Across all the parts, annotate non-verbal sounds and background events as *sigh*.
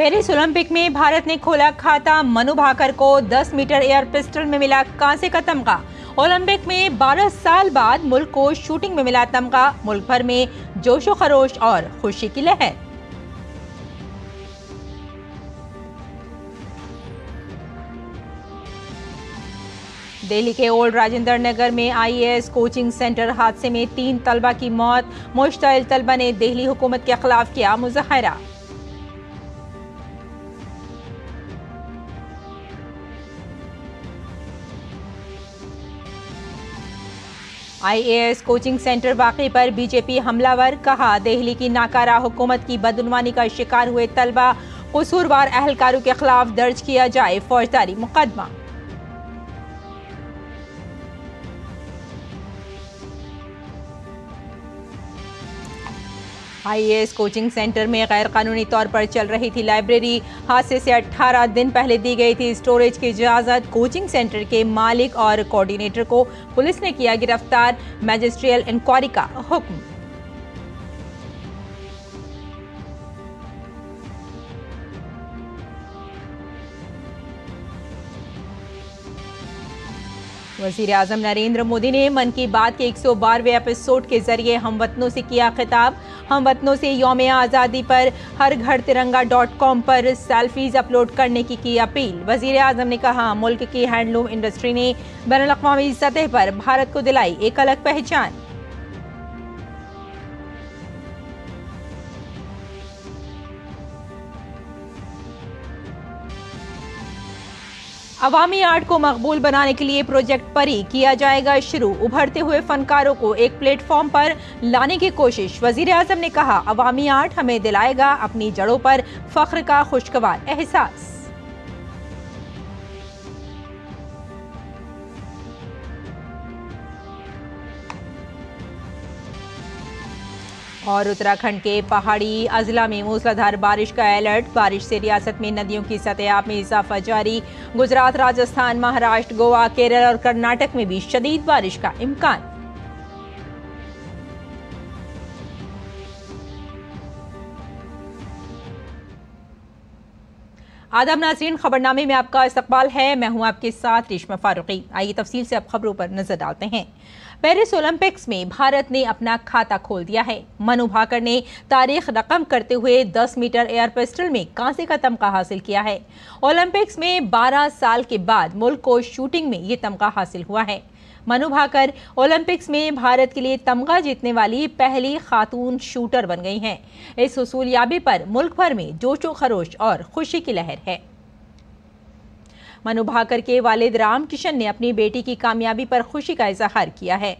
Paris Olympic में भारत ने खोला खाता मनु भाकर को 10 मीटर एयर पिस्टल में मिला कांसे का तमगा ओलंपिक में 12 साल बाद मुल्क को शूटिंग में मिला तमगा मुल्क भर में जोशो खरोश और खुशी की लहर दिल्ली के ओल्ड राजेंद्र नगर में आईएएस कोचिंग सेंटर हादसे में तीन तलबा की मौत मुश्तिल तलबा ने दिल्ली हुकूमत के खिलाफ किया मुजाहरा आईएएस कोचिंग सेंटर वाक़े पर बीजेपी हमलावर कहा दिल्ली की नाकारा हुकूमत की बदनवानी का शिकार हुए तलबा कसूरवार अहलकारों के खिलाफ दर्ज किया जाए फौजदारी मुकदमा आईएएस कोचिंग सेंटर में गैरकानूनी तौर पर चल रही थी लाइब्रेरी हादसे से 18 दिन पहले दी गई थी स्टोरेज की इजाज़त कोचिंग सेंटर के मालिक और कोऑर्डिनेटर को पुलिस ने किया गिरफ्तार मैजिस्ट्रियल इंक्वायरी का हुक्म वजीर अजम नरेंद्र मोदी ने मन की बात के एक सौ बारहवें एपिसोड के जरिए हम वतनों से किया खिताब हम वतनों से योम आज़ादी पर हर घर तिरंगा डॉट कॉम पर सेल्फीज अपलोड करने की की अपील वजीर अजम ने कहा मुल्क की हैंडलूम इंडस्ट्री ने बैन अवी सतह पर भारत को दिलाई एक अलग पहचान अवामी आर्ट को मकबूल बनाने के लिए प्रोजेक्ट परी किया जाएगा शुरू उभरते हुए फनकारों को एक प्लेटफॉर्म पर लाने की कोशिश वजीर ने कहा अवामी आर्ट हमें दिलाएगा अपनी जड़ों पर फख्र का खुशगवार एहसास और उत्तराखंड के पहाड़ी अजला में मूसलाधार बारिश का अलर्ट बारिश से रियासत में नदियों की सतह में इजाफा जारी गुजरात राजस्थान महाराष्ट्र गोवा केरल और कर्नाटक में भी शदीद बारिश का इम्कान आदम नाजरीन खबरनामे में आपका इस्तकबाल है मैं हूं आपके साथ रेशमा फारूकी आइए तफसील से अब खबरों पर नजर डालते हैं पेरिस ओलंपिक्स में भारत ने अपना खाता खोल दिया है मनु भाकर ने तारीख रकम करते हुए 10 मीटर एयर पिस्टल में कांसे का तमका हासिल किया है ओलंपिक्स में 12 साल के बाद मुल्क को शूटिंग में ये तमगा हासिल हुआ है मनु भाकर ओलंपिक्स में भारत के लिए तमगा जीतने वाली पहली खातून शूटर बन गई हैं इस हसूलियाबी पर मुल्क भर में जोशो खरोश और खुशी की लहर है मनु भाकर के वालिद राम किशन ने अपनी बेटी की कामयाबी पर खुशी का इजहार किया है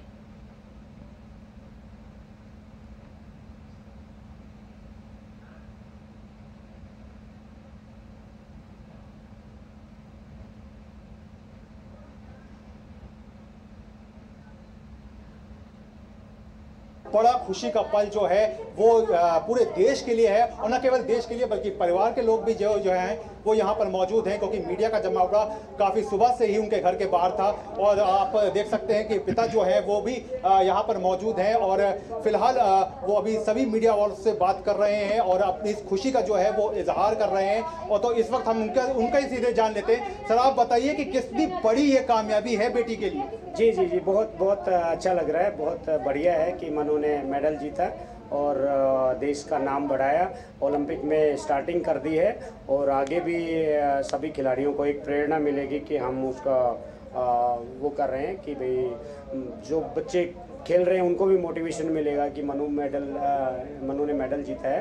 बड़ा खुशी का पल जो है वो पूरे देश के लिए है और न केवल देश के लिए बल्कि परिवार के लोग भी जो जो हैं वो यहाँ पर मौजूद हैं क्योंकि मीडिया का जमावड़ा काफ़ी सुबह से ही उनके घर के बाहर था और आप देख सकते हैं कि पिता जो है वो भी यहाँ पर मौजूद हैं और फिलहाल वो अभी सभी मीडिया वालों से बात कर रहे हैं और अपनी इस खुशी का जो है वो इजहार कर रहे हैं और तो इस वक्त हम उनका उनका ही सीधे जान लेते हैं सर आप बताइए कि कितनी बड़ी ये कामयाबी है बेटी के लिए जी जी जी बहुत बहुत अच्छा लग रहा है बहुत बढ़िया है कि मनु ने मेडल जीता और देश का नाम बढ़ाया ओलंपिक में स्टार्टिंग कर दी है और आगे भी सभी खिलाड़ियों को एक प्रेरणा मिलेगी कि हम उसका वो कर रहे हैं कि भाई जो बच्चे खेल रहे हैं उनको भी मोटिवेशन मिलेगा कि मनु मेडल मनु ने मेडल जीता है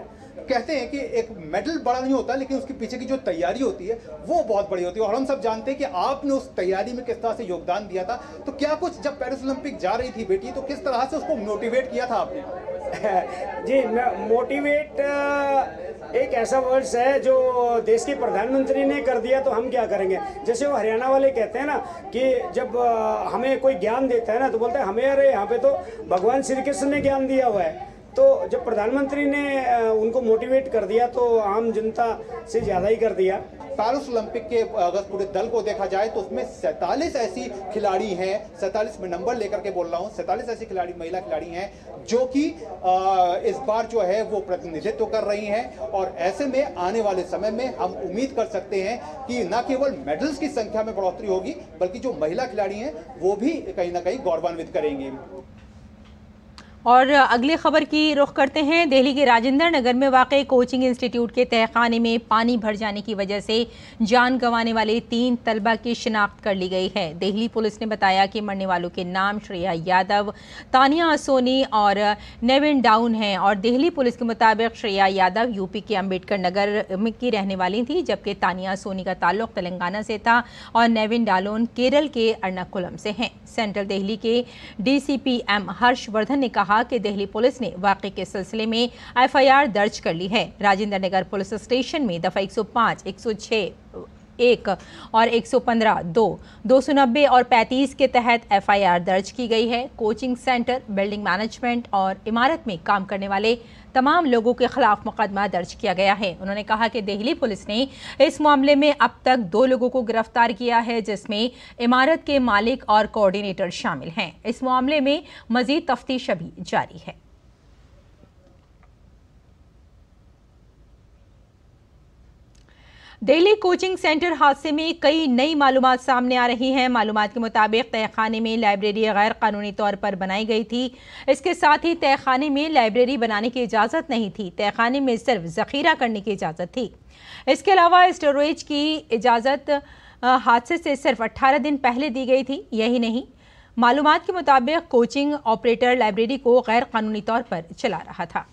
कहते हैं कि एक मेडल बड़ा नहीं होता लेकिन उसके पीछे की जो तैयारी होती है वो बहुत बड़ी होती है और हम सब जानते हैं कि आपने उस तैयारी में किस तरह से योगदान दिया था तो क्या कुछ जब पेरिस ओलंपिक जा रही थी बेटी तो किस तरह से उसको मोटिवेट किया था आपने *laughs* जी मोटिवेट एक ऐसा वर्ड्स है जो देश के प्रधानमंत्री ने कर दिया तो हम क्या करेंगे जैसे वो हरियाणा वाले कहते हैं ना कि जब हमें कोई ज्ञान देता है ना तो बोलते हैं हमें अरे यहाँ पे तो भगवान श्री कृष्ण ने ज्ञान दिया हुआ है तो जब प्रधानमंत्री ने उनको मोटिवेट कर दिया तो आम जनता से ज़्यादा ही कर दिया पैरिस ओलंपिक के अगर पूरे दल को देखा जाए तो उसमें सैंतालीस ऐसी खिलाड़ी हैं सैंतालीस में नंबर लेकर के बोल रहा हूँ सैंतालीस ऐसी खिलाड़ी महिला खिलाड़ी हैं जो कि इस बार जो है वो प्रतिनिधित्व कर रही हैं और ऐसे में आने वाले समय में हम उम्मीद कर सकते हैं कि न केवल मेडल्स की संख्या में बढ़ोतरी होगी बल्कि जो महिला खिलाड़ी हैं वो भी कहीं ना कहीं गौरवान्वित करेंगे और अगली खबर की रुख करते हैं दिल्ली के राजेंद्र नगर में वाक़ कोचिंग इंस्टीट्यूट के तहखाने में पानी भर जाने की वजह से जान गंवाने वाले तीन तलबा की शिनाख्त कर ली गई है दिल्ली पुलिस ने बताया कि मरने वालों के नाम श्रेया यादव तानिया सोनी और नेविन डाउन हैं और दिल्ली पुलिस के मुताबिक श्रेया यादव यूपी के अम्बेडकर नगर की रहने वाली थी जबकि तानिया सोनी का ताल्लुक तेलंगाना से था और नेविन डालोन केरल के अर्नाकुलम से हैं सेंट्रल दिल्ली के डी सी हर्षवर्धन ने कहा कहा कि दिल्ली पुलिस ने वाकई के सिलसिले में एफआईआर दर्ज कर ली है राजेंद्र नगर पुलिस स्टेशन में दफ़ा 105, 106 एक और 115 दो दो सौ नब्बे और 35 के तहत एफआईआर दर्ज की गई है कोचिंग सेंटर बिल्डिंग मैनेजमेंट और इमारत में काम करने वाले तमाम लोगों के खिलाफ मुकदमा दर्ज किया गया है उन्होंने कहा कि दिल्ली पुलिस ने इस मामले में अब तक दो लोगों को गिरफ्तार किया है जिसमें इमारत के मालिक और कोऑर्डिनेटर शामिल हैं इस मामले में मजीद तफ्तीश अभी जारी है दिल्ली कोचिंग सेंटर हादसे में कई नई मालूम सामने आ रही हैं मालूम के मुताबिक तहखाने में लाइब्रेरी गैर कानूनी तौर पर बनाई गई थी इसके साथ ही तहखाने में लाइब्रेरी बनाने की इजाज़त नहीं थी तहखाने में सिर्फ जखीरा करने की इजाज़त थी इसके अलावा स्टोरेज की इजाज़त हादसे से सिर्फ अट्ठारह दिन पहले दी गई थी यही नहीं मालूम के मुताबिक कोचिंग ऑपरेटर लाइब्रेरी को गैर कानूनी तौर पर चला रहा था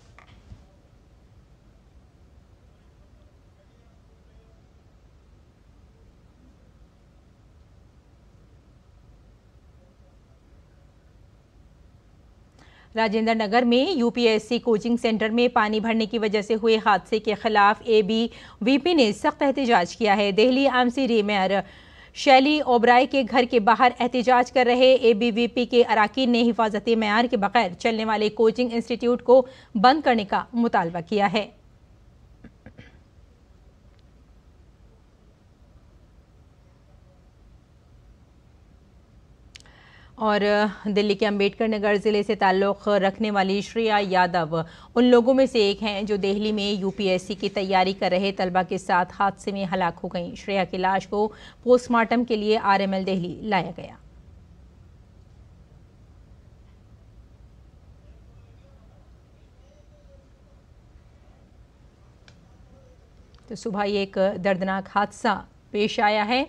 राजेंद्र नगर में यूपीएससी कोचिंग सेंटर में पानी भरने की वजह से हुए हादसे के खिलाफ ए बी वी पी ने सख्त एहतजाज किया है दिल्ली री मेयर शैली ओबराय के घर के बाहर एहतजाज कर रहे ए वी पी के अरकान ने हिफाजती मैार के बगैर चलने वाले कोचिंग इंस्टीट्यूट को बंद करने का मुतालबा किया है और दिल्ली के अंबेडकर नगर ज़िले से ताल्लुक़ रखने वाली श्रेया यादव उन लोगों में से एक हैं जो दिल्ली में यूपीएससी की तैयारी कर रहे तलबा के साथ हादसे में हलाक हो गई श्रेया की लाश को पोस्टमार्टम के लिए आरएमएल दिल्ली लाया गया तो सुबह एक दर्दनाक हादसा पेश आया है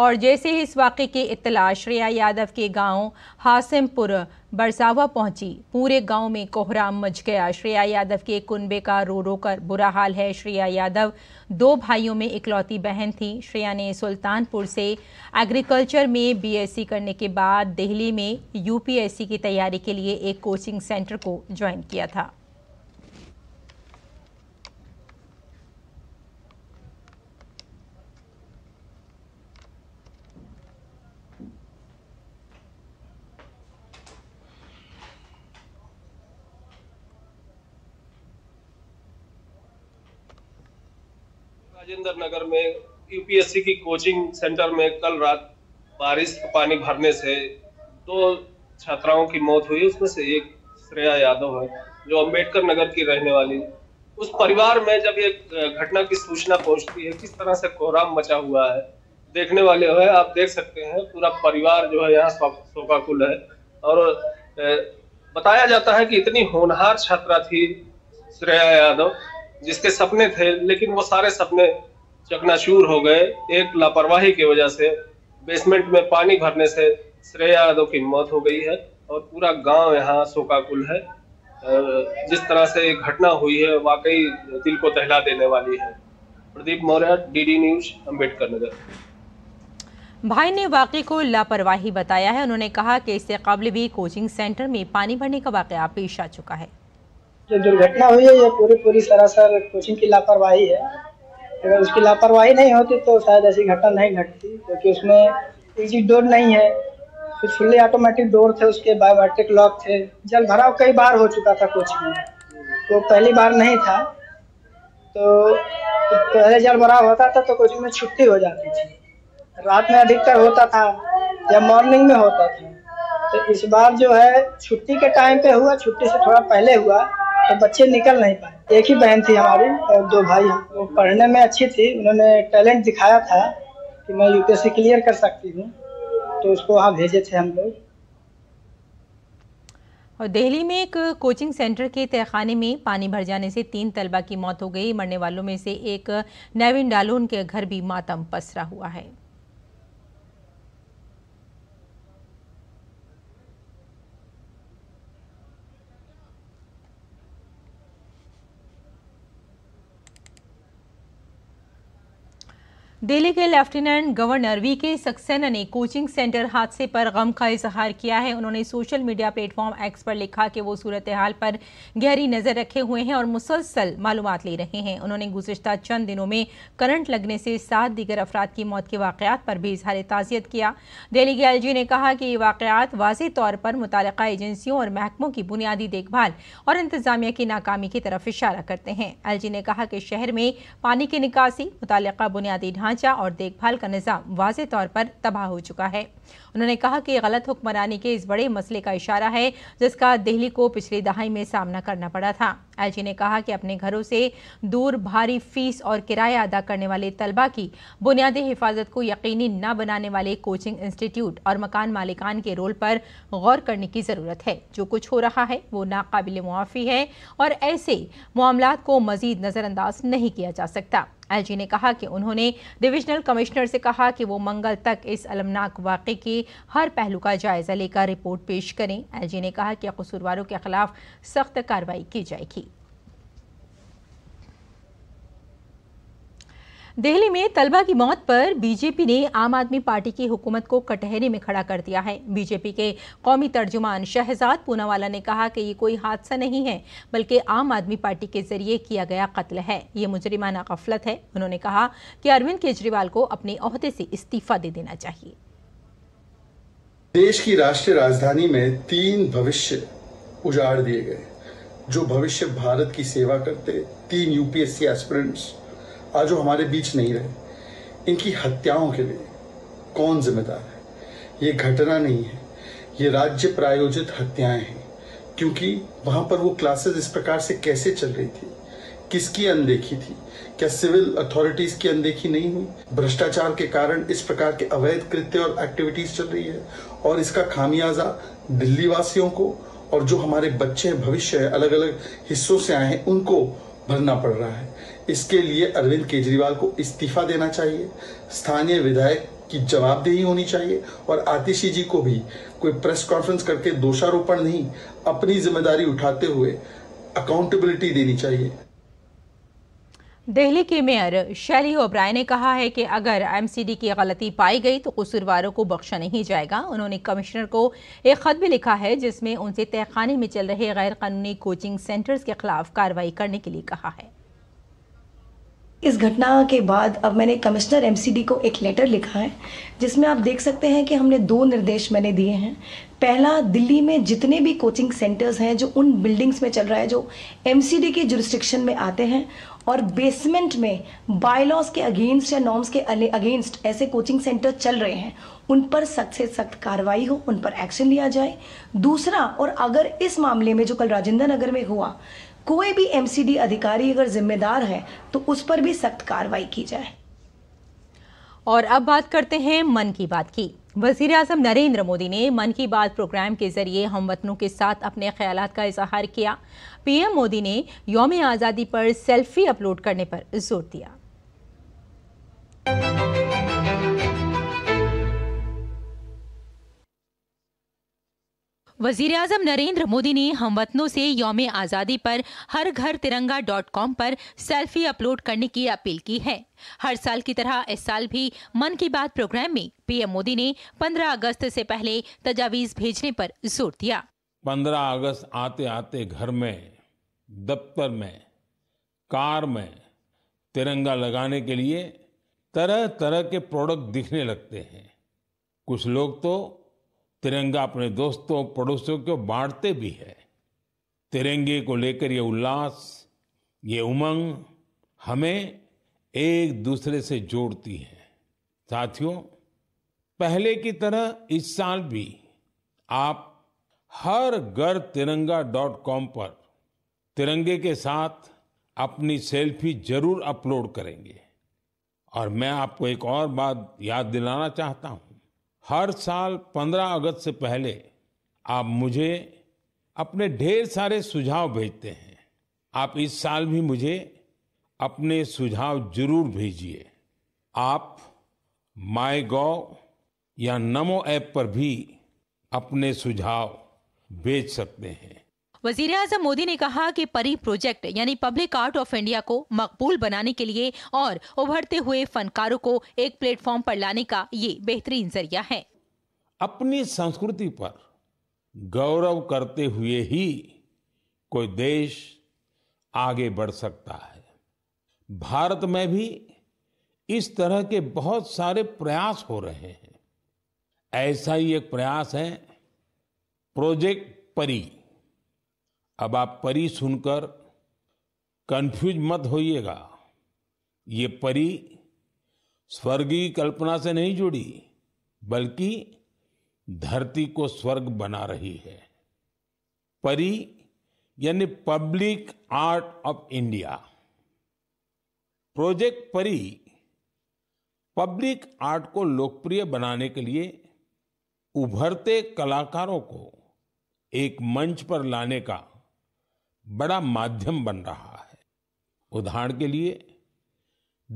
और जैसे ही इस वाक़े की इतला श्रेया यादव के गांव हासिमपुर बरसावा पहुंची पूरे गांव में कोहराम मच गया श्रेया यादव के कुनबे का रो रो कर बुरा हाल है श्रेया यादव दो भाइयों में इकलौती बहन थी श्रेया ने सुल्तानपुर से एग्रीकल्चर में बीएससी करने के बाद दिल्ली में यूपीएससी की तैयारी के लिए एक कोचिंग सेंटर को ज्वाइन किया था राजेंद्र नगर में यूपीएससी की कोचिंग सेंटर में कल रात बारिश का पानी भरने से दो छात्राओं की मौत हुई उसमें से एक श्रेया यादव है जो अंबेडकर नगर की रहने वाली उस परिवार में जब ये घटना की सूचना पहुंचती है किस तरह से कोहराम मचा हुआ है देखने वाले हो आप देख सकते हैं पूरा परिवार जो है यहाँ शोकाकुल है और बताया जाता है कि इतनी होनहार छात्रा थी श्रेया यादव जिसके सपने थे लेकिन वो सारे सपने चकनाचूर हो गए एक लापरवाही की वजह से बेसमेंट में पानी भरने से श्रेय यादव की मौत हो गई है और पूरा गांव यहाँ शोकाकुल है जिस तरह से घटना हुई है वाकई दिल को दहला देने वाली है प्रदीप मौर्य डीडी न्यूज अम्बेडकर नगर भाई ने वाक़े को लापरवाही बताया है उन्होंने कहा कि इससे कबल भी कोचिंग सेंटर में पानी भरने का वाक़ पेश आ चुका है जो दुर्घटना हुई है ये पूरी पूरी सरासर कोचिंग की लापरवाही है अगर उसकी लापरवाही नहीं होती तो शायद ऐसी घटना नहीं घटती क्योंकि उसमें इजी डोर नहीं है फिर फुल्ली ऑटोमेटिक डोर थे उसके बायोमेट्रिक लॉक थे जल भराव कई बार हो चुका था कोचिंग में तो पहली बार नहीं था तो पहले जल भराव होता था तो कोचिंग में छुट्टी हो जाती थी रात में अधिकतर होता था या मॉर्निंग में होता था तो इस बार जो है छुट्टी के टाइम पे हुआ छुट्टी से थोड़ा पहले हुआ तो बच्चे निकल नहीं पाए एक ही बहन थी हमारी और दो भाई हैं वो पढ़ने में अच्छी थी उन्होंने टैलेंट दिखाया था कि मैं यूपीएससी क्लियर कर सकती हूँ तो उसको वहाँ भेजे थे हम लोग और दिल्ली में एक कोचिंग सेंटर के तहखाने में पानी भर जाने से तीन तलबा की मौत हो गई मरने वालों में से एक नवीन डालू उनके घर भी मातम पसरा हुआ है दिल्ली के लेफ्टिनेंट गवर्नर वी के सक्सेना ने कोचिंग सेंटर हादसे पर गम का इजहार किया है उन्होंने सोशल मीडिया प्लेटफॉर्म एक्स पर लिखा कि वो सूरत हाल पर गहरी नज़र रखे हुए हैं और मुसलसल मालूम ले रहे हैं उन्होंने गुजशत चंद दिनों में करंट लगने से सात दीगर अफराद की मौत के वाकत पर भी इजहार ताज़ियत किया दिल्ली के एल ने कहा कि ये वाक़ात वाज तौर पर मुतल एजेंसियों और महकमों की बुनियादी देखभाल और इंतजामिया की नाकामी की तरफ इशारा करते हैं एल ने कहा कि शहर में पानी की निकासी मुतल बुनियादी ढांचा ढांचा और देखभाल का निज़ाम वाज तौर पर तबाह हो चुका है उन्होंने कहा कि गलत हुक्मरानी के इस बड़े मसले का इशारा है जिसका दिल्ली को पिछली दहाई में सामना करना पड़ा था एलजी ने कहा कि अपने घरों से दूर भारी फीस और किराया अदा करने वाले तलबा की बुनियादी हिफाजत को यकीनी न बनाने वाले कोचिंग इंस्टीट्यूट और मकान मालिकान के रोल पर गौर करने की ज़रूरत है जो कुछ हो रहा है वो नाकबिल मुआफ़ी है और ऐसे मामला को मज़ीद नज़रअंदाज नहीं किया जा सकता एलजी ने कहा कि उन्होंने डिविजनल कमिश्नर से कहा कि वो मंगल तक इस अलमनाक वाक़े के हर पहलू का जायज़ा लेकर रिपोर्ट पेश करें एलजी ने कहा कि कसूरवारों के खिलाफ सख्त कार्रवाई की जाएगी दिल्ली में तलबा की मौत पर बीजेपी ने आम आदमी पार्टी की हुकूमत को कटहरे में खड़ा कर दिया है बीजेपी के कौमी तर्जुमान शहजाद पूनावाला ने कहा कि ये कोई हादसा नहीं है बल्कि आम आदमी पार्टी के जरिए किया गया कत्ल है ये मुजरिमाना गफलत है उन्होंने कहा कि अरविंद केजरीवाल को अपने अहदे से इस्तीफा दे देना चाहिए देश की राष्ट्रीय राजधानी में तीन भविष्य उजाड़ दिए गए जो भविष्य भारत की सेवा करते तीन यूपीएससी एस्पिरेंट्स आज वो हमारे बीच नहीं रहे इनकी हत्याओं के लिए कौन जिम्मेदार है ये घटना नहीं है ये राज्य प्रायोजित हत्याएं हैं क्योंकि वहां पर वो क्लासेस इस प्रकार से कैसे चल रही थी किसकी अनदेखी थी क्या सिविल अथॉरिटीज की अनदेखी नहीं हुई भ्रष्टाचार के कारण इस प्रकार के अवैध कृत्य और एक्टिविटीज चल रही है और इसका खामियाजा दिल्ली वासियों को और जो हमारे बच्चे हैं भविष्य है अलग अलग हिस्सों से आए हैं उनको भरना पड़ रहा है इसके लिए अरविंद केजरीवाल को इस्तीफा देना चाहिए स्थानीय विधायक की जवाबदेही होनी चाहिए और आतिशी जी को भी कोई प्रेस कॉन्फ्रेंस करके दोषारोपण नहीं अपनी जिम्मेदारी उठाते हुए अकाउंटेबिलिटी देनी चाहिए दिल्ली के मेयर शैली ओब्राय ने कहा है कि अगर एमसीडी की गलती पाई गई तो कसूरवारों को बख्शा नहीं जाएगा उन्होंने कमिश्नर को एक खत भी लिखा है जिसमें उनसे तहखाने में चल रहे गैर कानूनी कोचिंग सेंटर्स के खिलाफ कार्रवाई करने के लिए कहा है इस घटना के बाद अब मैंने कमिश्नर एमसीडी को एक लेटर लिखा है जिसमें आप देख सकते हैं कि हमने दो निर्देश मैंने दिए हैं पहला दिल्ली में जितने भी कोचिंग सेंटर्स हैं जो उन बिल्डिंग्स में चल रहा है जो एमसीडी के जुरिस्टिक्शन में आते हैं और बेसमेंट में बायलॉज के अगेंस्ट या नॉर्म्स के अगेंस्ट ऐसे कोचिंग सेंटर चल रहे हैं उन पर सख्त से सख्त कार्रवाई हो उन पर एक्शन लिया जाए दूसरा और अगर इस मामले में जो कल राजेंद्र नगर में हुआ कोई भी एमसीडी अधिकारी अगर जिम्मेदार है तो उस पर भी सख्त कार्रवाई की जाए और अब बात करते हैं मन की बात की वजीर अजम नरेंद्र मोदी ने मन की बात प्रोग्राम के जरिए हम वतनों के साथ अपने ख्याल का इजहार किया पीएम मोदी ने योम आज़ादी पर सेल्फी अपलोड करने पर जोर दिया वजीर अजम नरेंद्र मोदी ने हमवतनों से योम आज़ादी पर हर घर तिरंगा डॉट कॉम पर सेल्फी अपलोड करने की अपील की है हर साल की तरह इस साल भी मन की बात प्रोग्राम में पीएम मोदी ने 15 अगस्त से पहले तजावीज भेजने पर जोर दिया 15 अगस्त आते आते घर में दफ्तर में कार में तिरंगा लगाने के लिए तरह तरह के प्रोडक्ट दिखने लगते हैं कुछ लोग तो तिरंगा अपने दोस्तों पड़ोसियों को बांटते भी है तिरंगे को लेकर ये उल्लास ये उमंग हमें एक दूसरे से जोड़ती है साथियों पहले की तरह इस साल भी आप हर घर तिरंगा डॉट कॉम पर तिरंगे के साथ अपनी सेल्फी जरूर अपलोड करेंगे और मैं आपको एक और बात याद दिलाना चाहता हूं हर साल 15 अगस्त से पहले आप मुझे अपने ढेर सारे सुझाव भेजते हैं आप इस साल भी मुझे अपने सुझाव जरूर भेजिए आप माई गॉव या नमो ऐप पर भी अपने सुझाव भेज सकते हैं वजीर अजम मोदी ने कहा कि परी प्रोजेक्ट यानी पब्लिक आर्ट ऑफ इंडिया को मकबूल बनाने के लिए और उभरते हुए फनकारों को एक प्लेटफॉर्म पर लाने का ये बेहतरीन जरिया है अपनी संस्कृति पर गौरव करते हुए ही कोई देश आगे बढ़ सकता है भारत में भी इस तरह के बहुत सारे प्रयास हो रहे हैं ऐसा ही एक प्रयास है प्रोजेक्ट परी अब आप परी सुनकर कंफ्यूज मत होइएगा ये परी स्वर्गीय कल्पना से नहीं जुड़ी बल्कि धरती को स्वर्ग बना रही है परी यानी public art of India project PARI public art को लोकप्रिय बनाने के लिए उभरते कलाकारों को एक मंच पर लाने का बड़ा माध्यम बन रहा है उदाहरण के लिए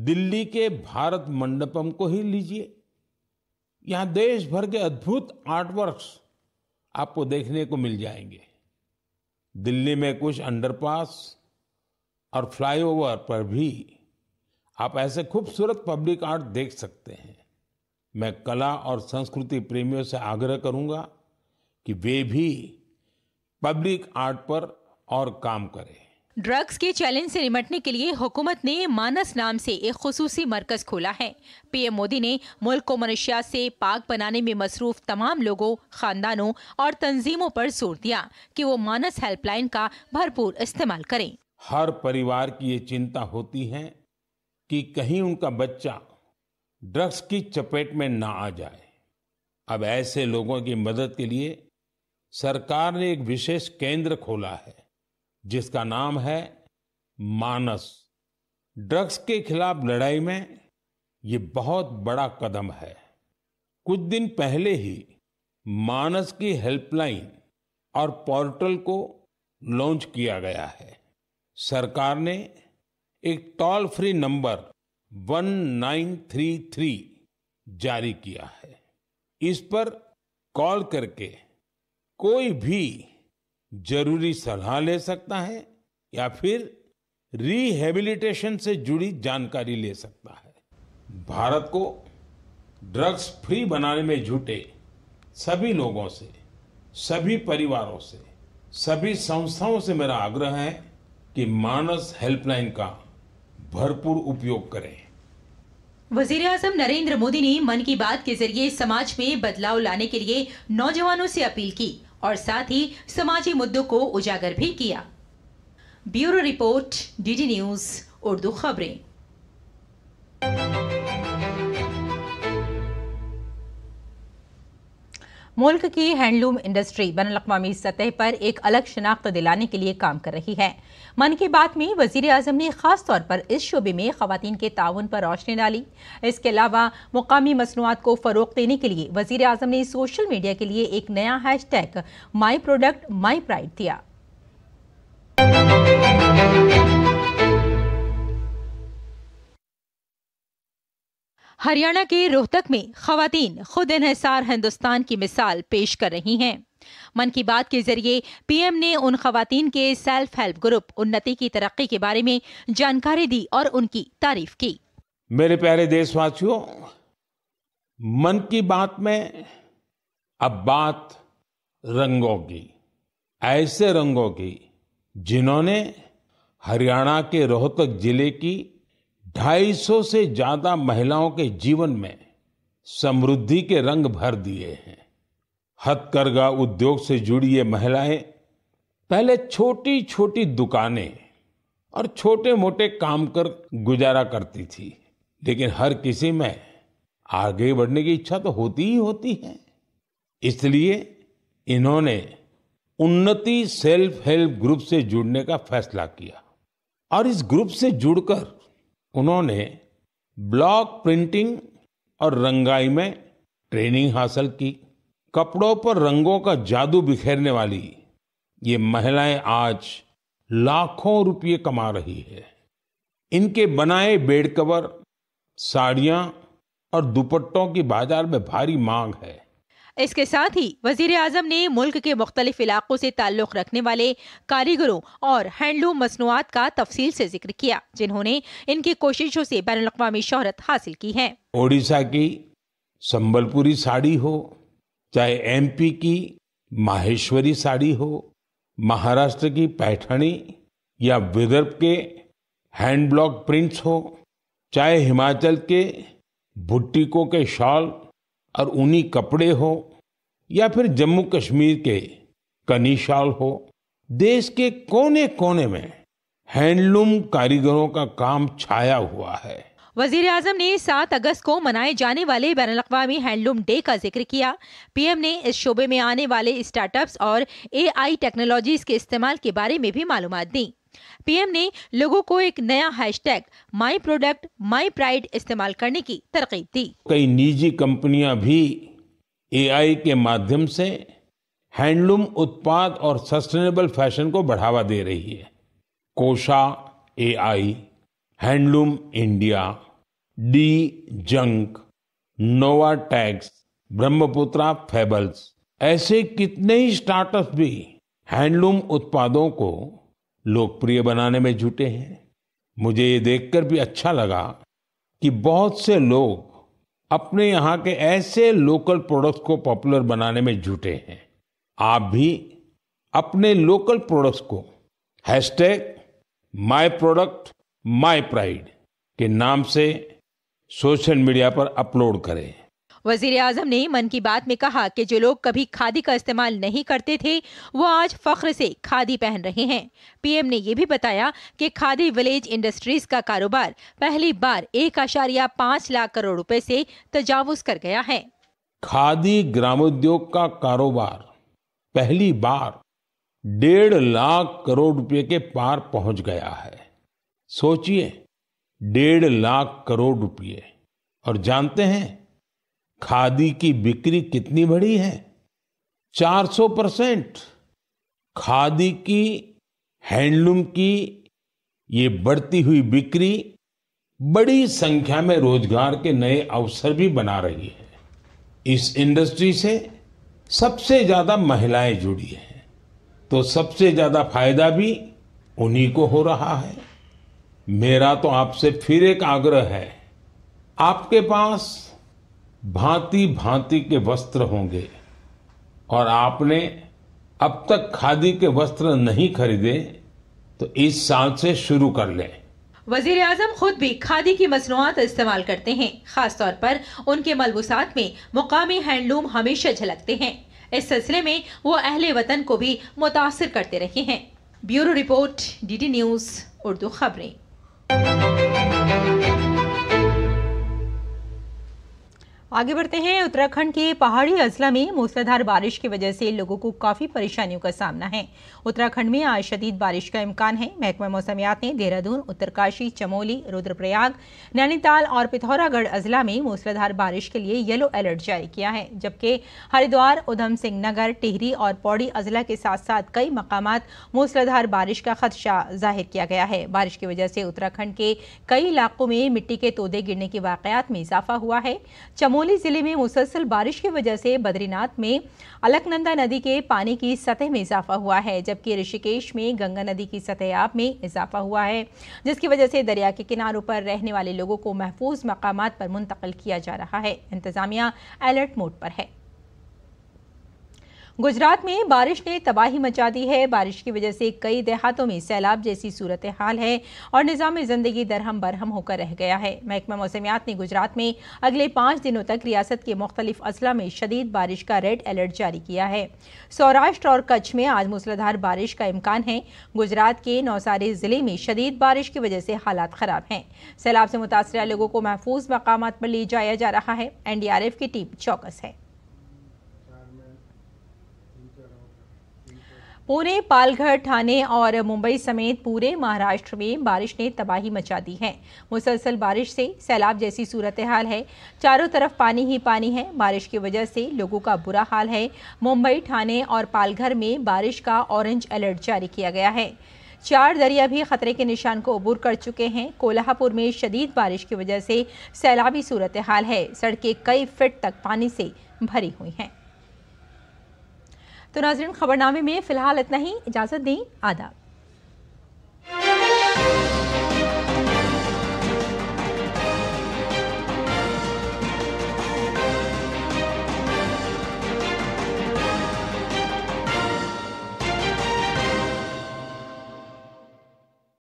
दिल्ली के भारत मंडपम को ही लीजिए यहां देश भर के अद्भुत आर्टवर्क्स आपको देखने को मिल जाएंगे दिल्ली में कुछ अंडरपास और फ्लाईओवर पर भी आप ऐसे खूबसूरत पब्लिक आर्ट देख सकते हैं मैं कला और संस्कृति प्रेमियों से आग्रह करूंगा कि वे भी पब्लिक आर्ट पर और काम करे ड्रग्स के चैलेंज से निपटने के लिए हुकूमत ने मानस नाम से एक खसूसी मरकज खोला है पीएम मोदी ने मुल्क को मनुष्या से पाक बनाने में मसरूफ तमाम लोगों खानदानों और तंजीमों पर जोर दिया कि वो मानस हेल्पलाइन का भरपूर इस्तेमाल करें हर परिवार की ये चिंता होती है कि कहीं उनका बच्चा ड्रग्स की चपेट में ना आ जाए अब ऐसे लोगों की मदद के लिए सरकार ने एक विशेष केंद्र खोला है जिसका नाम है मानस ड्रग्स के खिलाफ लड़ाई में ये बहुत बड़ा कदम है कुछ दिन पहले ही मानस की हेल्पलाइन और पोर्टल को लॉन्च किया गया है सरकार ने एक टोल फ्री नंबर 1933 जारी किया है इस पर कॉल करके कोई भी जरूरी सलाह ले सकता है या फिर रिहेबिलिटेशन से जुड़ी जानकारी ले सकता है भारत को ड्रग्स फ्री बनाने में जुटे सभी लोगों से सभी परिवारों से सभी संस्थाओं से मेरा आग्रह है कि मानस हेल्पलाइन का भरपूर उपयोग करें वजीर आजम नरेंद्र मोदी ने मन की बात के जरिए समाज में बदलाव लाने के लिए नौजवानों से अपील की और साथ ही समाजी मुद्दों को उजागर भी किया bureau report DD news Urdu खबरें मुल्क की हैंडलूम इंडस्ट्री बन अवी सतह पर एक अलग शनाख्त दिलाने के लिए काम कर रही है मन की बात में वजीर अजम ने खास तौर पर इस शोबे में खातन के ताउन पर रोशनी डाली इसके अलावा मुकामी मसनूआत को फ़रोग देने के लिए वजीर अजम ने सोशल मीडिया के लिए एक नया hashtag my product my pride दिया हरियाणा के रोहतक में खातन खुद इनहसार हिंदुस्तान की मिसाल पेश कर रही हैं मन की बात के जरिए पीएम ने उन खातन के सेल्फ हेल्प ग्रुप उन्नति की तरक्की के बारे में जानकारी दी और उनकी तारीफ की मेरे प्यारे देशवासियों मन की बात में अब बात रंगों की ऐसे रंगों की जिन्होंने हरियाणा के रोहतक जिले की 250 से ज्यादा महिलाओं के जीवन में समृद्धि के रंग भर दिए हैं हथकरघा उद्योग से जुड़ी ये महिलाएं पहले छोटी छोटी दुकानें और छोटे मोटे काम कर गुजारा करती थी लेकिन हर किसी में आगे बढ़ने की इच्छा तो होती ही होती है इसलिए इन्होंने उन्नति सेल्फ हेल्प ग्रुप से जुड़ने का फैसला किया और इस ग्रुप से जुड़कर उन्होंने ब्लॉक प्रिंटिंग और रंगाई में ट्रेनिंग हासिल की कपड़ों पर रंगों का जादू बिखेरने वाली ये महिलाएं आज लाखों रुपये कमा रही है इनके बनाए बेड कवर साड़ियां और दुपट्टों की बाजार में भारी मांग है इसके साथ ही वजीर अजम ने मुल्क के मुख्तलिफ इलाकों से ताल्लुक़ रखने वाले कारीगरों और हैंडलूम मसनूआत का तफसील से जिक्र किया जिन्होंने इनकी कोशिशों से बैन अवी शहरत हासिल की है ओडिशा की संबलपुरी साड़ी हो चाहे एम पी की माहेश्वरी साड़ी हो महाराष्ट्र की पैठणी या विदर्भ के हैंड ब्लॉक प्रिंट्स हो चाहे हिमाचल के भुट्टिको के शॉल और ऊनी कपड़े हो या फिर जम्मू कश्मीर के कनीशाल हो देश के कोने कोने में हैंडलूम कारीगरों का काम छाया हुआ है वजीर आजम ने 7 अगस्त को मनाए जाने वाले बैन अवी हैंडलूम डे का जिक्र किया पीएम ने इस शोबे में आने वाले स्टार्टअप्स और एआई टेक्नोलॉजीज के इस्तेमाल के बारे में भी मालूम दी पीएम ने लोगों को एक नया hashtag my product my pride इस्तेमाल करने की तरकीब दी कई निजी कंपनियां भी एआई के माध्यम से हैंडलूम उत्पाद और सस्टेनेबल फैशन को बढ़ावा दे रही है Kosha AI handloom India de junk nova tax Brahmaputra fables ऐसे कितने ही स्टार्टअप भी हैंडलूम उत्पादों को लोकप्रिय बनाने में जुटे हैं मुझे ये देखकर भी अच्छा लगा कि बहुत से लोग अपने यहाँ के ऐसे लोकल प्रोडक्ट्स को पॉपुलर बनाने में जुटे हैं आप भी अपने लोकल प्रोडक्ट्स को hashtag my product my pride के नाम से सोशल मीडिया पर अपलोड करें वजीर आजम ने मन की बात में कहा कि जो लोग कभी खादी का इस्तेमाल नहीं करते थे वो आज फख्र से खादी पहन रहे हैं पीएम ने यह भी बताया कि खादी विलेज इंडस्ट्रीज का कारोबार पहली बार एक आशारिया पाँच लाख करोड़ रुपए से तजावुज कर गया है खादी ग्रामोद्योग का कारोबार पहली बार डेढ़ लाख करोड़ रुपए के पार पहुंच गया है सोचिए डेढ़ लाख करोड़ रुपए और जानते हैं खादी की बिक्री कितनी बढ़ी है 400 परसेंट खादी की हैंडलूम की ये बढ़ती हुई बिक्री बड़ी संख्या में रोजगार के नए अवसर भी बना रही है इस इंडस्ट्री से सबसे ज्यादा महिलाएं जुड़ी हैं तो सबसे ज्यादा फायदा भी उन्हीं को हो रहा है मेरा तो आपसे फिर एक आग्रह है आपके पास भांति भांति के वस्त्र होंगे और आपने अब तक खादी के वस्त्र नहीं खरीदे तो इस साल से शुरू कर लें वजीर अजम खुद भी खादी की मसनूआत इस्तेमाल करते हैं खासतौर पर उनके मलबूसात में मुकामी हैंडलूम हमेशा झलकते हैं इस सिलसिले में वो अहले वतन को भी मुतासर करते रहे हैं bureau report D news Urdu खबरें आगे बढ़ते हैं उत्तराखंड के पहाड़ी अजला में मूसलाधार बारिश की वजह से लोगों को काफ़ी परेशानियों का सामना है उत्तराखंड में आज शदीद बारिश का इम्कान है महकमा मौसमियात ने देहरादून उत्तरकाशी चमोली रुद्रप्रयाग नैनीताल और पिथौरागढ़ अजला में मूसलाधार बारिश के लिए येलो अलर्ट जारी किया है जबकि हरिद्वार उधम सिंह नगर टिहरी और पौड़ी अजला के साथ साथ कई मकाम मूसलाधार बारिश का खदशा जाहिर किया गया है बारिश की वजह से उत्तराखंड के कई इलाकों में मिट्टी के तोदे गिरने के वाकयात में इजाफा हुआ है चमोली ज़िले में मुसलसल बारिश की वजह से बद्रीनाथ में अलकनंदा नदी के पानी की सतह में इजाफा हुआ है जबकि ऋषिकेश में गंगा नदी की सतह आब में इजाफा हुआ है जिसकी वजह से दरिया के किनारों पर रहने वाले लोगों को महफूज मकाम पर मुंतकिल किया जा रहा है इंतज़ामिया अलर्ट मोड पर है गुजरात में बारिश ने तबाही मचा दी है बारिश की वजह से कई देहातों में सैलाब जैसी सूरत हाल है और निज़ाम ज़िंदगी दरहम बरहम होकर रह गया है महकमा मौसमियात ने गुजरात में अगले पाँच दिनों तक रियासत के मुख्तलिफ अजला में शदीद बारिश का रेड अलर्ट जारी किया है सौराष्ट्र और कच्छ में आज मूसलाधार बारिश का इम्कान है गुजरात के नौसारे ज़िले में शदीद बारिश की वजह से हालात ख़राब हैं सैलाब से मुतासर लोगों को महफूज मकाम पर ले जाया जा रहा है एन डी आर एफ की टीम चौकस है पुणे पालघर ठाणे और मुंबई समेत पूरे महाराष्ट्र में बारिश ने तबाही मचा दी है मुसलसल बारिश से सैलाब जैसी सूरत हाल है चारों तरफ पानी ही पानी है बारिश की वजह से लोगों का बुरा हाल है मुंबई ठाणे और पालघर में बारिश का ऑरेंज अलर्ट जारी किया गया है चार दरिया भी खतरे के निशान को अबूर कर चुके हैं कोल्हापुर में शदीद बारिश की वजह से सैलाबी सूरत हाल है सड़कें कई फिट तक पानी से भरी हुई हैं तो नाजरीन खबरनामे में फ़िलहाल इतना ही इजाज़त दें आदाब